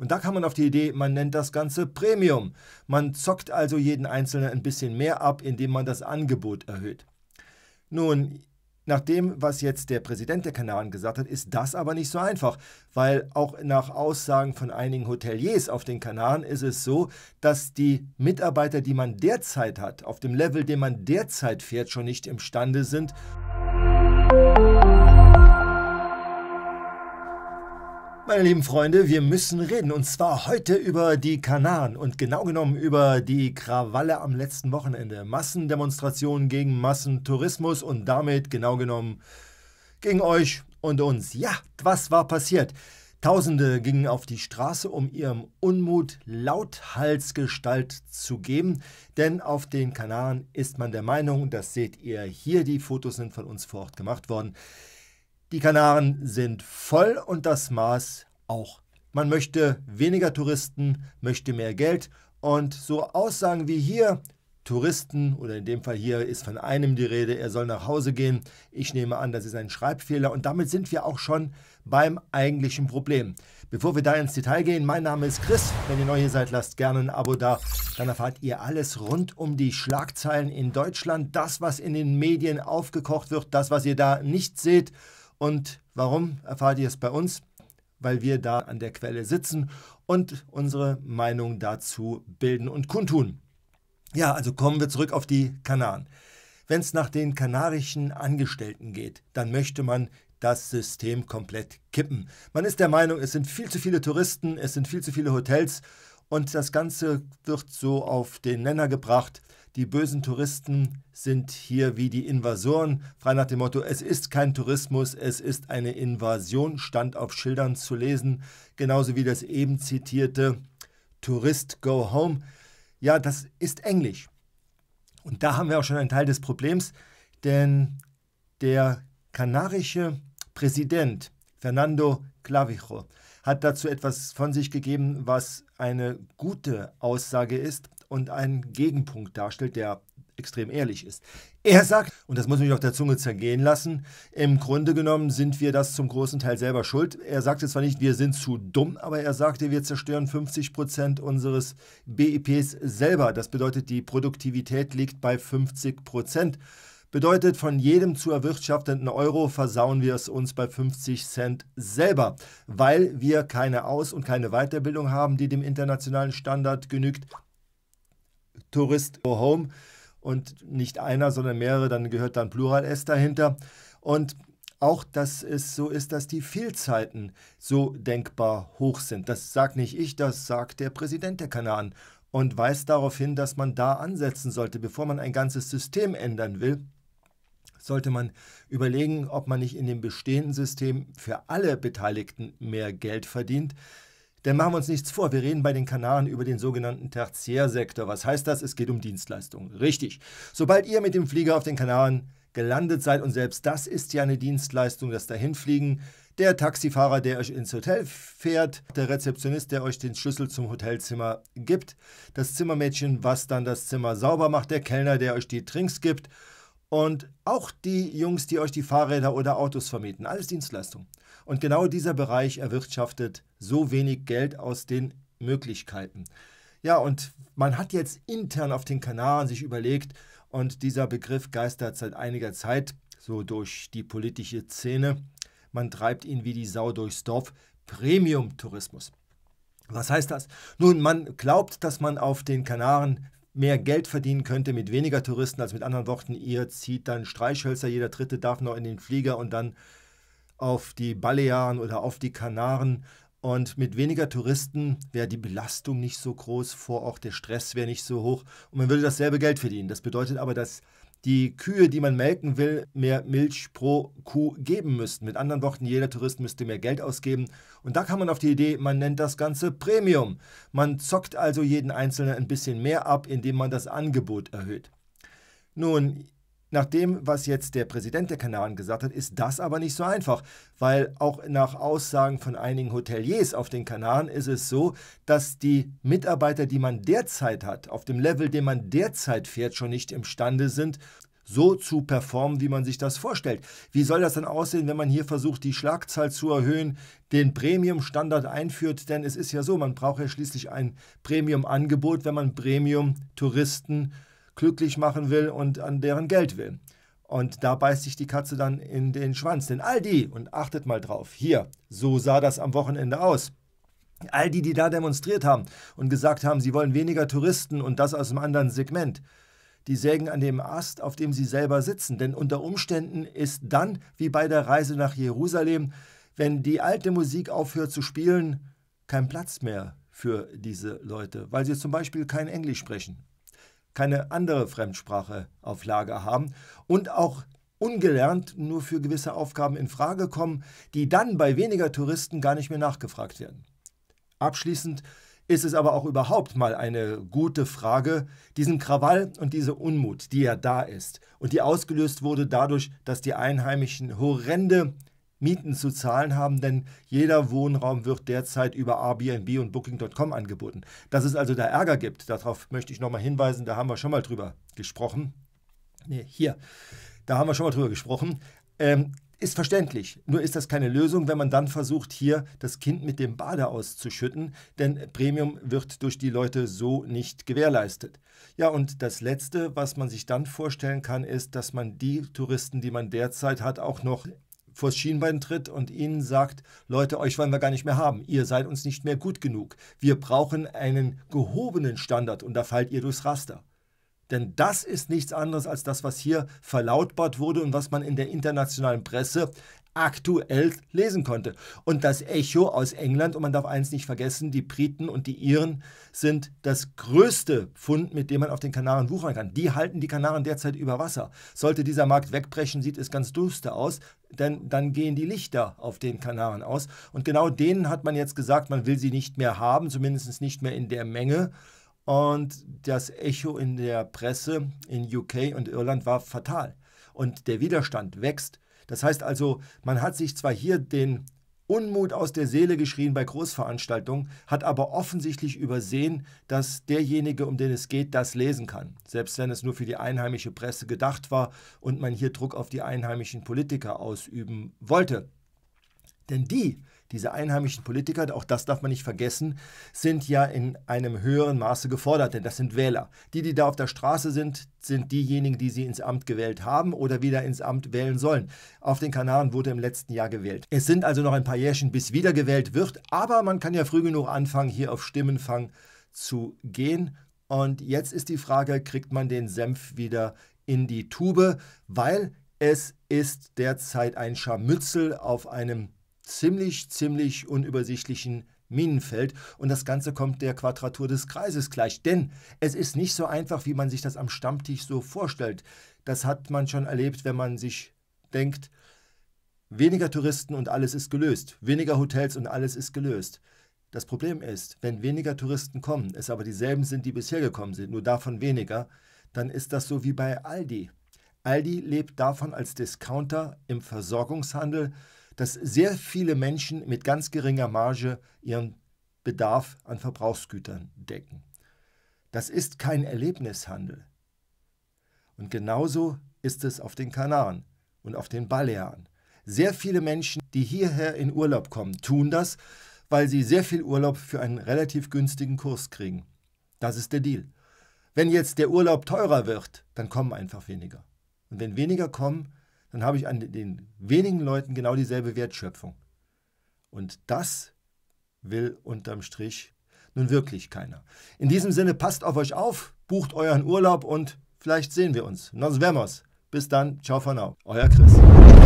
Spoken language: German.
Und da kam man auf die Idee, man nennt das Ganze Premium. Man zockt also jeden Einzelnen ein bisschen mehr ab, indem man das Angebot erhöht. Nun, nach dem, was jetzt der Präsident der Kanaren gesagt hat, ist das aber nicht so einfach, weil auch nach Aussagen von einigen Hoteliers auf den Kanaren ist es so, dass die Mitarbeiter, die man derzeit hat, auf dem Level, den man derzeit fährt, schon nicht imstande sind. Meine lieben Freunde, wir müssen reden und zwar heute über die Kanaren und genau genommen über die Krawalle am letzten Wochenende. Massendemonstrationen gegen Massentourismus und damit genau genommen gegen euch und uns. Ja, was war passiert? Tausende gingen auf die Straße, um ihrem Unmut Lauthalsgestalt zu geben, denn auf den Kanaren ist man der Meinung, das seht ihr hier, die Fotos sind von uns vor Ort gemacht worden, die Kanaren sind voll und das Maß auch. Man möchte weniger Touristen, möchte mehr Geld und so Aussagen wie hier, Touristen oder in dem Fall hier ist von einem die Rede, er soll nach Hause gehen. Ich nehme an, das ist ein Schreibfehler und damit sind wir auch schon beim eigentlichen Problem. Bevor wir da ins Detail gehen, mein Name ist Chris. Wenn ihr neu hier seid, lasst gerne ein Abo da. Dann erfahrt ihr alles rund um die Schlagzeilen in Deutschland, das, was in den Medien aufgekocht wird, das, was ihr da nicht seht. Und warum erfahrt ihr es bei uns? Weil wir da an der Quelle sitzen und unsere Meinung dazu bilden und kundtun. Ja, also kommen wir zurück auf die Kanaren. Wenn es nach den kanarischen Angestellten geht, dann möchte man das System komplett kippen. Man ist der Meinung, es sind viel zu viele Touristen, es sind viel zu viele Hotels und das Ganze wird so auf den Nenner gebracht, die bösen Touristen sind hier wie die Invasoren. Frei nach dem Motto, es ist kein Tourismus, es ist eine Invasion, stand auf Schildern zu lesen, genauso wie das eben zitierte Tourist Go Home. Ja, das ist Englisch. Und da haben wir auch schon einen Teil des Problems, denn der kanarische Präsident Fernando Clavijo hat dazu etwas von sich gegeben, was eine gute Aussage ist und einen Gegenpunkt darstellt, der extrem ehrlich ist. Er sagt, und das muss mich auf der Zunge zergehen lassen, im Grunde genommen sind wir das zum großen Teil selber schuld. Er sagte zwar nicht, wir sind zu dumm, aber er sagte, wir zerstören 50 Prozent unseres BIPs selber. Das bedeutet, die Produktivität liegt bei 50 Prozent. Bedeutet, von jedem zu erwirtschaftenden Euro versauen wir es uns bei 50 Cent selber, weil wir keine Aus- und keine Weiterbildung haben, die dem internationalen Standard genügt, Tourist Go Home und nicht einer, sondern mehrere, dann gehört dann Plural S dahinter. Und auch, dass es so ist, dass die Fehlzeiten so denkbar hoch sind. Das sagt nicht ich, das sagt der Präsident der Kanaren und weist darauf hin, dass man da ansetzen sollte, bevor man ein ganzes System ändern will. Sollte man überlegen, ob man nicht in dem bestehenden System für alle Beteiligten mehr Geld verdient, denn machen wir uns nichts vor, wir reden bei den Kanaren über den sogenannten Tertiärsektor. Was heißt das? Es geht um Dienstleistungen. Richtig. Sobald ihr mit dem Flieger auf den Kanaren gelandet seid und selbst das ist ja eine Dienstleistung, das Dahinfliegen, der Taxifahrer, der euch ins Hotel fährt, der Rezeptionist, der euch den Schlüssel zum Hotelzimmer gibt, das Zimmermädchen, was dann das Zimmer sauber macht, der Kellner, der euch die Trinks gibt und auch die Jungs, die euch die Fahrräder oder Autos vermieten, alles Dienstleistung. Und genau dieser Bereich erwirtschaftet so wenig Geld aus den Möglichkeiten. Ja, und man hat jetzt intern auf den Kanaren sich überlegt, und dieser Begriff geistert seit einiger Zeit so durch die politische Szene. Man treibt ihn wie die Sau durchs Dorf. Premium-Tourismus. Was heißt das? Nun, man glaubt, dass man auf den Kanaren mehr Geld verdienen könnte mit weniger Touristen, als mit anderen Worten, ihr zieht dann Streichhölzer, jeder Dritte darf noch in den Flieger und dann auf die Balearen oder auf die Kanaren und mit weniger Touristen wäre die Belastung nicht so groß, vor Ort der Stress wäre nicht so hoch und man würde dasselbe Geld verdienen. Das bedeutet aber, dass die Kühe, die man melken will, mehr Milch pro Kuh geben müssten. Mit anderen Worten, jeder Tourist müsste mehr Geld ausgeben. Und da kam man auf die Idee, man nennt das Ganze Premium. Man zockt also jeden Einzelnen ein bisschen mehr ab, indem man das Angebot erhöht. Nun, nach dem, was jetzt der Präsident der Kanaren gesagt hat, ist das aber nicht so einfach, weil auch nach Aussagen von einigen Hoteliers auf den Kanaren ist es so, dass die Mitarbeiter, die man derzeit hat, auf dem Level, den man derzeit fährt, schon nicht imstande sind, so zu performen, wie man sich das vorstellt. Wie soll das dann aussehen, wenn man hier versucht, die Schlagzahl zu erhöhen, den Premium-Standard einführt? Denn es ist ja so, man braucht ja schließlich ein Premium-Angebot, wenn man Premium-Touristen äh, glücklich machen will und an deren Geld will. Und da beißt sich die Katze dann in den Schwanz. Denn all die, und achtet mal drauf, hier, so sah das am Wochenende aus. All die, die da demonstriert haben und gesagt haben, sie wollen weniger Touristen und das aus einem anderen Segment, die sägen an dem Ast, auf dem sie selber sitzen. Denn unter Umständen ist dann, wie bei der Reise nach Jerusalem, wenn die alte Musik aufhört zu spielen, kein Platz mehr für diese Leute, weil sie zum Beispiel kein Englisch sprechen keine andere Fremdsprache auf Lager haben und auch ungelernt nur für gewisse Aufgaben in Frage kommen, die dann bei weniger Touristen gar nicht mehr nachgefragt werden. Abschließend ist es aber auch überhaupt mal eine gute Frage, diesen Krawall und diese Unmut, die ja da ist und die ausgelöst wurde dadurch, dass die Einheimischen horrende Mieten zu zahlen haben, denn jeder Wohnraum wird derzeit über Airbnb und Booking.com angeboten. Dass es also da Ärger gibt, darauf möchte ich nochmal hinweisen, da haben wir schon mal drüber gesprochen. Nee, hier, da haben wir schon mal drüber gesprochen. Ähm, ist verständlich. Nur ist das keine Lösung, wenn man dann versucht, hier das Kind mit dem Bade auszuschütten, denn Premium wird durch die Leute so nicht gewährleistet. Ja, und das Letzte, was man sich dann vorstellen kann, ist, dass man die Touristen, die man derzeit hat, auch noch vors Schienbein tritt und ihnen sagt, Leute, euch wollen wir gar nicht mehr haben, ihr seid uns nicht mehr gut genug, wir brauchen einen gehobenen Standard und da fallt ihr durchs Raster. Denn das ist nichts anderes als das, was hier verlautbart wurde und was man in der internationalen Presse aktuell lesen konnte. Und das Echo aus England, und man darf eins nicht vergessen, die Briten und die Iren sind das größte Fund, mit dem man auf den Kanaren wuchern kann. Die halten die Kanaren derzeit über Wasser. Sollte dieser Markt wegbrechen, sieht es ganz duster aus, denn dann gehen die Lichter auf den Kanaren aus. Und genau denen hat man jetzt gesagt, man will sie nicht mehr haben, zumindest nicht mehr in der Menge. Und das Echo in der Presse in UK und Irland war fatal. Und der Widerstand wächst. Das heißt also, man hat sich zwar hier den Unmut aus der Seele geschrien bei Großveranstaltungen, hat aber offensichtlich übersehen, dass derjenige, um den es geht, das lesen kann. Selbst wenn es nur für die einheimische Presse gedacht war und man hier Druck auf die einheimischen Politiker ausüben wollte. Denn die diese einheimischen Politiker, auch das darf man nicht vergessen, sind ja in einem höheren Maße gefordert, denn das sind Wähler. Die, die da auf der Straße sind, sind diejenigen, die sie ins Amt gewählt haben oder wieder ins Amt wählen sollen. Auf den Kanaren wurde im letzten Jahr gewählt. Es sind also noch ein paar Jährchen, bis wieder gewählt wird, aber man kann ja früh genug anfangen, hier auf Stimmenfang zu gehen. Und jetzt ist die Frage, kriegt man den Senf wieder in die Tube, weil es ist derzeit ein Scharmützel auf einem ziemlich, ziemlich unübersichtlichen Minenfeld. Und das Ganze kommt der Quadratur des Kreises gleich. Denn es ist nicht so einfach, wie man sich das am Stammtisch so vorstellt. Das hat man schon erlebt, wenn man sich denkt, weniger Touristen und alles ist gelöst, weniger Hotels und alles ist gelöst. Das Problem ist, wenn weniger Touristen kommen, es aber dieselben sind, die bisher gekommen sind, nur davon weniger, dann ist das so wie bei Aldi. Aldi lebt davon als Discounter im Versorgungshandel, dass sehr viele Menschen mit ganz geringer Marge ihren Bedarf an Verbrauchsgütern decken. Das ist kein Erlebnishandel. Und genauso ist es auf den Kanaren und auf den Balearen. Sehr viele Menschen, die hierher in Urlaub kommen, tun das, weil sie sehr viel Urlaub für einen relativ günstigen Kurs kriegen. Das ist der Deal. Wenn jetzt der Urlaub teurer wird, dann kommen einfach weniger. Und wenn weniger kommen, dann habe ich an den wenigen Leuten genau dieselbe Wertschöpfung. Und das will unterm Strich nun wirklich keiner. In diesem Sinne, passt auf euch auf, bucht euren Urlaub und vielleicht sehen wir uns. Nos vemos. Bis dann, ciao for now. Euer Chris.